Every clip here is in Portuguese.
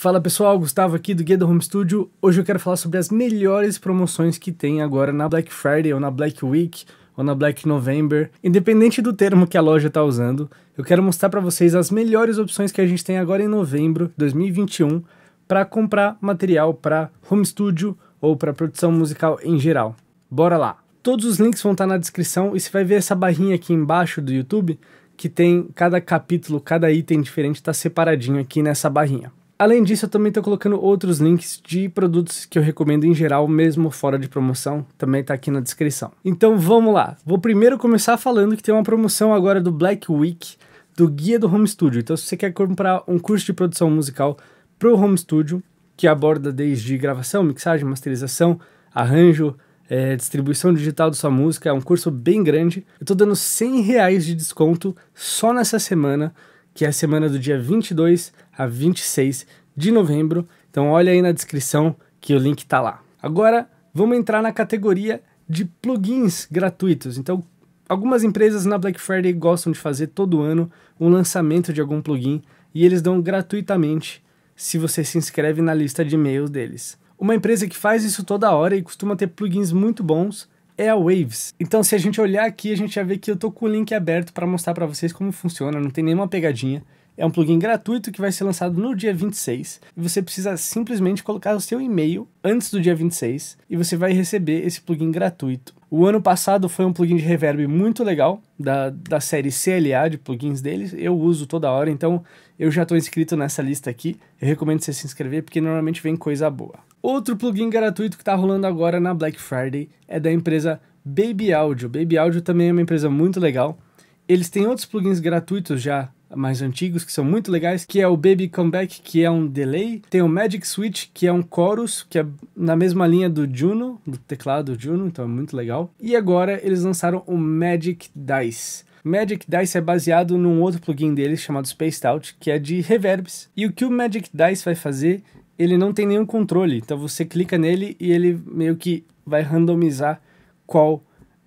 Fala pessoal, Gustavo aqui do Guia do Home Studio. Hoje eu quero falar sobre as melhores promoções que tem agora na Black Friday ou na Black Week ou na Black November. Independente do termo que a loja está usando, eu quero mostrar para vocês as melhores opções que a gente tem agora em novembro de 2021 para comprar material para home studio ou para produção musical em geral. Bora lá! Todos os links vão estar tá na descrição e você vai ver essa barrinha aqui embaixo do YouTube que tem cada capítulo, cada item diferente, está separadinho aqui nessa barrinha. Além disso, eu também estou colocando outros links de produtos que eu recomendo em geral, mesmo fora de promoção, também está aqui na descrição. Então vamos lá, vou primeiro começar falando que tem uma promoção agora do Black Week, do Guia do Home Studio. Então se você quer comprar um curso de produção musical para o Home Studio, que aborda desde gravação, mixagem, masterização, arranjo, é, distribuição digital de sua música, é um curso bem grande. Eu estou dando 100 reais de desconto só nessa semana, que é a semana do dia 22 a 26 de novembro. Então olha aí na descrição que o link está lá. Agora vamos entrar na categoria de plugins gratuitos. Então algumas empresas na Black Friday gostam de fazer todo ano um lançamento de algum plugin e eles dão gratuitamente se você se inscreve na lista de e-mails deles. Uma empresa que faz isso toda hora e costuma ter plugins muito bons é a Waves. Então, se a gente olhar aqui, a gente já vê que eu tô com o link aberto para mostrar para vocês como funciona, não tem nenhuma pegadinha. É um plugin gratuito que vai ser lançado no dia 26. E você precisa simplesmente colocar o seu e-mail antes do dia 26 e você vai receber esse plugin gratuito. O ano passado foi um plugin de reverb muito legal, da, da série CLA de plugins deles. Eu uso toda hora, então eu já estou inscrito nessa lista aqui. Eu recomendo você se inscrever, porque normalmente vem coisa boa. Outro plugin gratuito que está rolando agora na Black Friday é da empresa Baby Audio. Baby Audio também é uma empresa muito legal. Eles têm outros plugins gratuitos já mais antigos, que são muito legais, que é o Baby Comeback, que é um delay. Tem o Magic Switch, que é um chorus, que é na mesma linha do Juno, do teclado do Juno, então é muito legal. E agora eles lançaram o Magic Dice. Magic Dice é baseado num outro plugin deles chamado Spaced Out, que é de reverbs. E o que o Magic Dice vai fazer, ele não tem nenhum controle, então você clica nele e ele meio que vai randomizar qual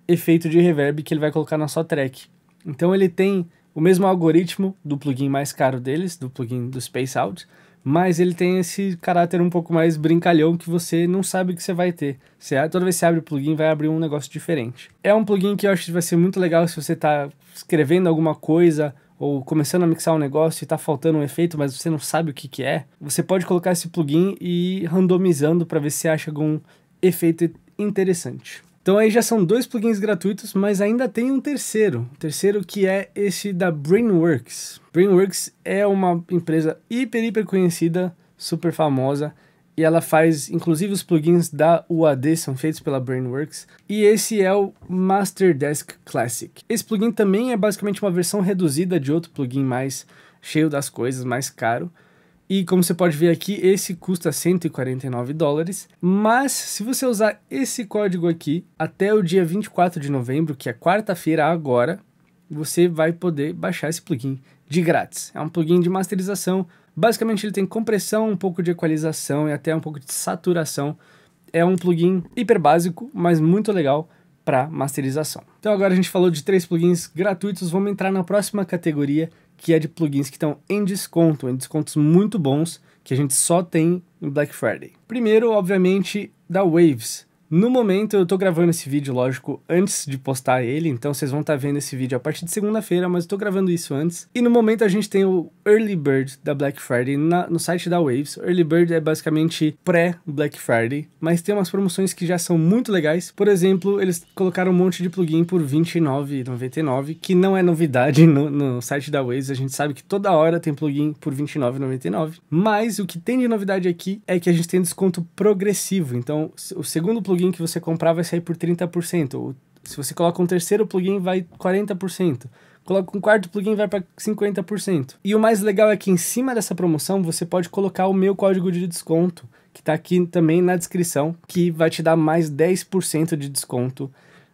efeito de reverb que ele vai colocar na sua track. Então ele tem o mesmo algoritmo do plugin mais caro deles, do plugin do Space Out, mas ele tem esse caráter um pouco mais brincalhão que você não sabe o que você vai ter. Você, toda vez que você abre o plugin, vai abrir um negócio diferente. É um plugin que eu acho que vai ser muito legal se você está escrevendo alguma coisa ou começando a mixar um negócio e está faltando um efeito, mas você não sabe o que, que é. Você pode colocar esse plugin e ir randomizando para ver se acha algum efeito interessante. Então aí já são dois plugins gratuitos, mas ainda tem um terceiro. O terceiro que é esse da Brainworks. Brainworks é uma empresa hiper, hiper conhecida, super famosa, e ela faz, inclusive os plugins da UAD são feitos pela Brainworks, e esse é o Master Desk Classic. Esse plugin também é basicamente uma versão reduzida de outro plugin mais cheio das coisas, mais caro, e como você pode ver aqui, esse custa 149 dólares, mas se você usar esse código aqui até o dia 24 de novembro, que é quarta-feira agora, você vai poder baixar esse plugin de grátis. É um plugin de masterização, basicamente ele tem compressão, um pouco de equalização e até um pouco de saturação. É um plugin hiper básico, mas muito legal para masterização. Então agora a gente falou de três plugins gratuitos, vamos entrar na próxima categoria, que é de plugins que estão em desconto, em descontos muito bons, que a gente só tem no Black Friday. Primeiro, obviamente, da Waves. No momento, eu tô gravando esse vídeo, lógico, antes de postar ele, então vocês vão estar tá vendo esse vídeo a partir de segunda-feira, mas eu tô gravando isso antes. E no momento a gente tem o Early Bird da Black Friday na, no site da Waves. Early Bird é basicamente pré-Black Friday, mas tem umas promoções que já são muito legais. Por exemplo, eles colocaram um monte de plugin por R$29,99, que não é novidade no, no site da Waves, a gente sabe que toda hora tem plugin por R$29,99. Mas o que tem de novidade aqui é que a gente tem desconto progressivo, então o segundo plugin plugin que você comprar vai sair por 30%. se você coloca um terceiro plugin, vai 40%. Coloca um quarto plugin, vai para 50%. E o mais legal é que em cima dessa promoção, você pode colocar o meu código de desconto, que está aqui também na descrição, que vai te dar mais 10% de desconto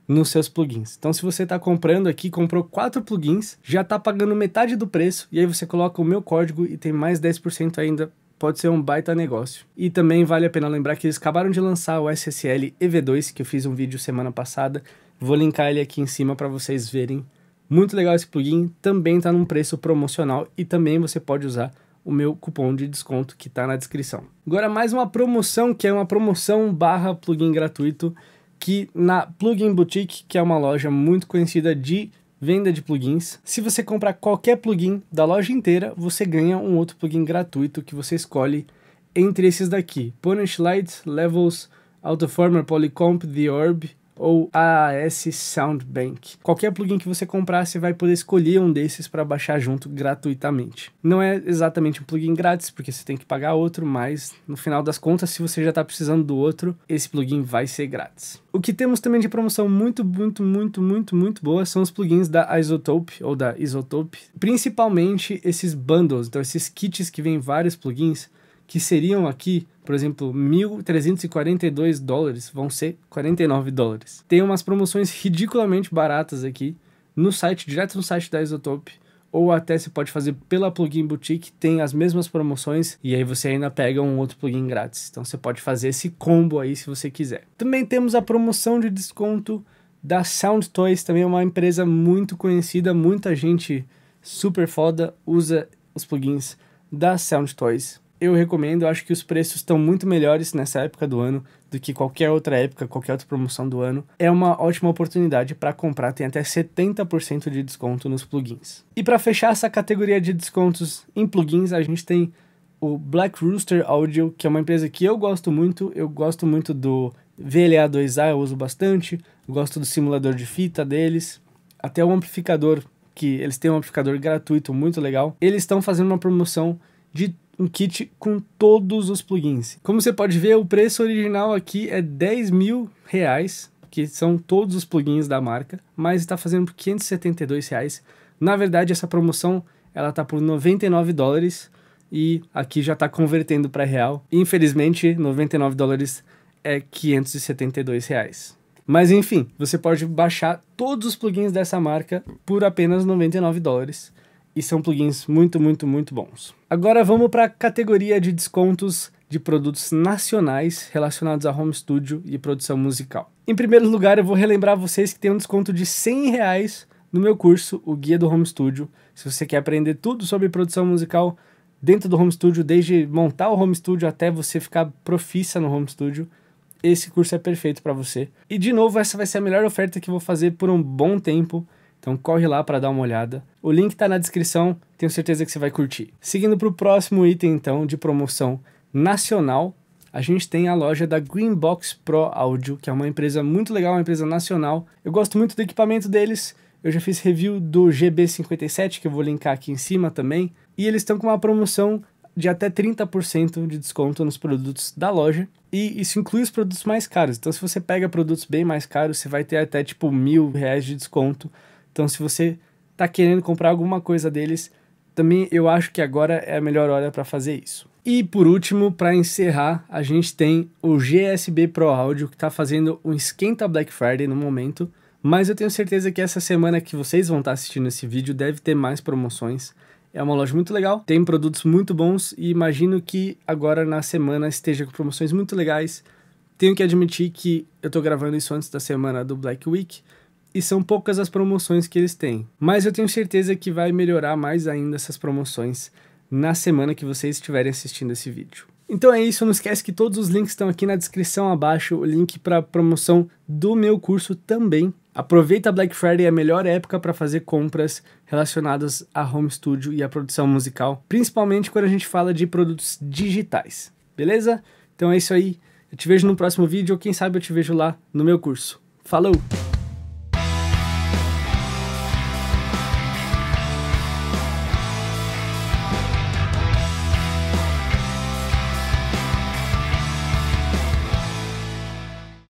nos seus plugins. Então, se você está comprando aqui, comprou quatro plugins, já está pagando metade do preço, e aí você coloca o meu código e tem mais 10% ainda pode ser um baita negócio. E também vale a pena lembrar que eles acabaram de lançar o SSL EV2, que eu fiz um vídeo semana passada. Vou linkar ele aqui em cima para vocês verem. Muito legal esse plugin, também está num preço promocional e também você pode usar o meu cupom de desconto que está na descrição. Agora mais uma promoção, que é uma promoção barra plugin gratuito, que na Plugin Boutique, que é uma loja muito conhecida de venda de plugins. Se você comprar qualquer plugin da loja inteira, você ganha um outro plugin gratuito que você escolhe entre esses daqui: Punish Lights, Levels, Autoformer, Polycomp, The Orb, ou AAS Soundbank. Qualquer plugin que você comprar, você vai poder escolher um desses para baixar junto gratuitamente. Não é exatamente um plugin grátis, porque você tem que pagar outro, mas no final das contas, se você já está precisando do outro, esse plugin vai ser grátis. O que temos também de promoção muito, muito, muito, muito, muito boa são os plugins da Isotope ou da Isotope, principalmente esses bundles, então esses kits que vêm vários plugins que seriam aqui, por exemplo, 1.342 dólares, vão ser 49 dólares. Tem umas promoções ridiculamente baratas aqui no site, direto no site da Isotope, ou até você pode fazer pela Plugin Boutique, tem as mesmas promoções e aí você ainda pega um outro plugin grátis. Então você pode fazer esse combo aí se você quiser. Também temos a promoção de desconto da Sound Toys, também é uma empresa muito conhecida, muita gente super foda usa os plugins da Sound Toys eu recomendo, eu acho que os preços estão muito melhores nessa época do ano do que qualquer outra época, qualquer outra promoção do ano. É uma ótima oportunidade para comprar, tem até 70% de desconto nos plugins. E para fechar essa categoria de descontos em plugins, a gente tem o Black Rooster Audio, que é uma empresa que eu gosto muito, eu gosto muito do VLA2A, eu uso bastante, eu gosto do simulador de fita deles, até o amplificador, que eles têm um amplificador gratuito muito legal. Eles estão fazendo uma promoção de um kit com todos os plugins. Como você pode ver, o preço original aqui é 10 mil reais, que são todos os plugins da marca, mas está fazendo por 572 reais. Na verdade, essa promoção ela está por 99 dólares e aqui já está convertendo para real. Infelizmente, 99 dólares é 572 reais. Mas enfim, você pode baixar todos os plugins dessa marca por apenas 99 dólares e são plugins muito, muito, muito bons. Agora vamos para a categoria de descontos de produtos nacionais relacionados a home studio e produção musical. Em primeiro lugar, eu vou relembrar vocês que tem um desconto de 100 reais no meu curso, o Guia do Home Studio. Se você quer aprender tudo sobre produção musical dentro do home studio, desde montar o home studio até você ficar profissa no home studio, esse curso é perfeito para você. E de novo, essa vai ser a melhor oferta que vou fazer por um bom tempo então corre lá para dar uma olhada. O link está na descrição, tenho certeza que você vai curtir. Seguindo para o próximo item então de promoção nacional, a gente tem a loja da Greenbox Pro Audio, que é uma empresa muito legal, uma empresa nacional. Eu gosto muito do equipamento deles. Eu já fiz review do GB57, que eu vou linkar aqui em cima também. E eles estão com uma promoção de até 30% de desconto nos produtos da loja. E isso inclui os produtos mais caros. Então, se você pega produtos bem mais caros, você vai ter até tipo mil reais de desconto então, se você está querendo comprar alguma coisa deles, também eu acho que agora é a melhor hora para fazer isso. E por último, para encerrar, a gente tem o GSB Pro Áudio que está fazendo um esquenta Black Friday no momento, mas eu tenho certeza que essa semana que vocês vão estar tá assistindo esse vídeo deve ter mais promoções. É uma loja muito legal, tem produtos muito bons e imagino que agora na semana esteja com promoções muito legais. Tenho que admitir que eu estou gravando isso antes da semana do Black Week, e são poucas as promoções que eles têm. Mas eu tenho certeza que vai melhorar mais ainda essas promoções na semana que vocês estiverem assistindo esse vídeo. Então é isso, não esquece que todos os links estão aqui na descrição abaixo, o link para a promoção do meu curso também. Aproveita a Black Friday, é a melhor época para fazer compras relacionadas a home studio e a produção musical, principalmente quando a gente fala de produtos digitais, beleza? Então é isso aí, eu te vejo no próximo vídeo ou quem sabe eu te vejo lá no meu curso. Falou!